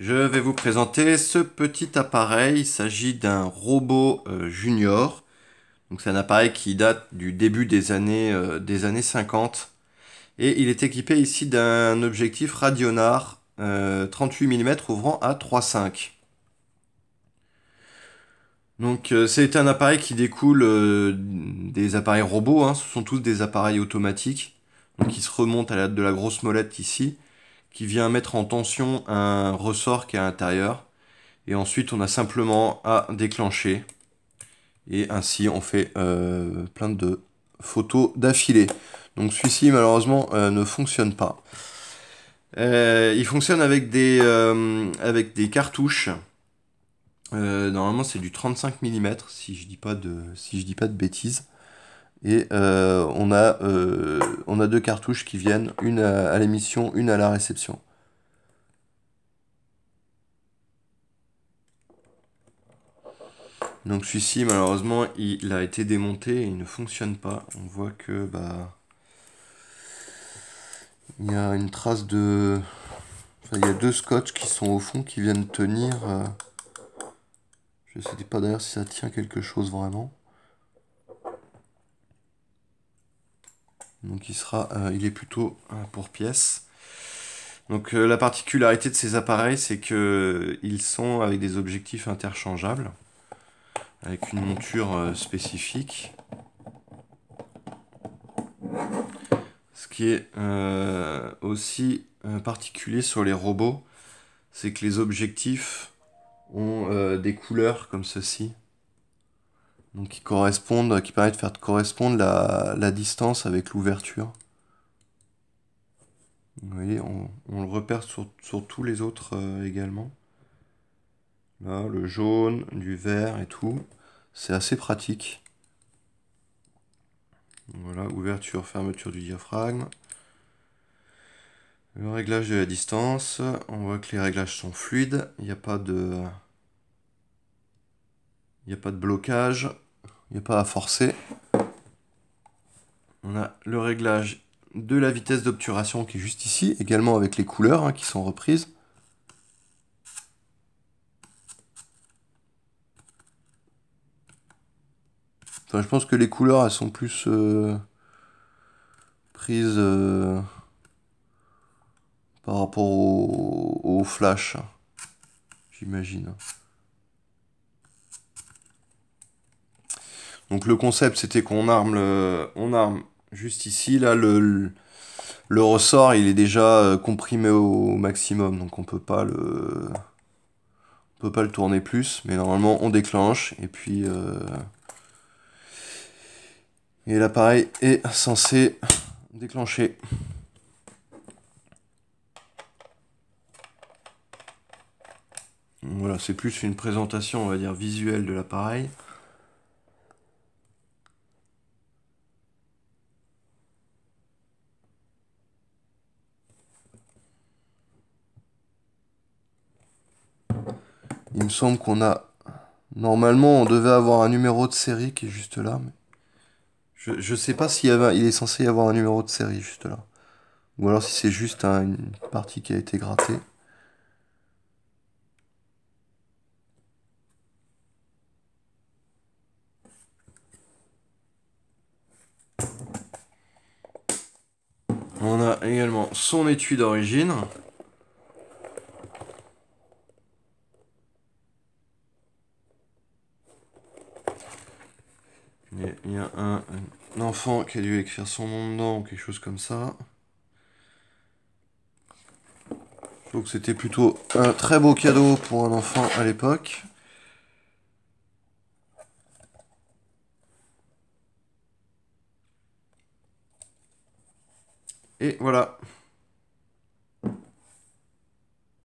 Je vais vous présenter ce petit appareil. Il s'agit d'un robot euh, junior. Donc c'est un appareil qui date du début des années, euh, des années 50. Et il est équipé ici d'un objectif radionar 38 euh, mm ouvrant à 3.5. Donc c'est un appareil qui découle des appareils robots, hein. ce sont tous des appareils automatiques, donc qui se remontent à l'aide de la grosse molette ici, qui vient mettre en tension un ressort qui est à l'intérieur. Et ensuite, on a simplement à déclencher. Et ainsi, on fait euh, plein de photos d'affilée. Donc celui-ci, malheureusement, euh, ne fonctionne pas. Euh, il fonctionne avec des, avec des cartouches. normalement, c'est du 35 mm, si je dis si je dis pas de bêtises. Et euh, on, a, euh, on a deux cartouches qui viennent, une à, l'émission, une à la réception. Donc celui-ci, malheureusement, il a été démonté et il ne fonctionne pas. On voit que, bah... Il y a une trace de... il y a deux scotch qui sont au fond, qui viennent tenir... Euh. Je ne sais pas d'ailleurs si ça tient quelque chose vraiment. Donc il sera, euh, il est plutôt euh, pour pièces. Donc euh, la particularité de ces appareils, c'est que ils sont avec des objectifs interchangeables, avec une monture spécifique, ce qui est aussi particulier sur les robots, c'est que les objectifs ont des couleurs comme ceci donc qui correspondent, qui permet de faire correspondre la, distance avec l'ouverture. Vous voyez, on, le repère sur, tous les autres euh, également. Là, le jaune, du vert et tout. C'est assez pratique. Voilà, ouverture, fermeture du diaphragme. Le réglage de la distance. On voit que les réglages sont fluides. Il n'y a pas de... Il n'y a pas de blocage. Il n'y a pas à forcer. On a le réglage de la vitesse d'obturation qui est juste ici, également avec les couleurs hein, qui sont reprises. Enfin, je pense que les couleurs, elles sont plus euh, prises euh, par rapport au flash, j'imagine. Donc le concept c'était qu'on arme le, on arme juste ici là le, ressort il est déjà euh, comprimé au maximum donc on peut pas le on peut pas le tourner plus mais normalement on déclenche et puis euh, et l'appareil est censé déclencher. Voilà, c'est plus une présentation, on va dire, visuelle de l'appareil. Il me semble qu'on a... Normalement, on devait avoir un numéro de série qui est juste là. Mais... Je, ne sais pas s'il est censé y avoir un numéro de série juste là. Ou alors si c'est juste une partie qui a été grattée. On a également son étui d'origine. Il y a un, enfant qui a dû écrire son nom dedans ou quelque chose comme ça. Donc c'était plutôt un très beau cadeau pour un enfant à l'époque. Et voilà.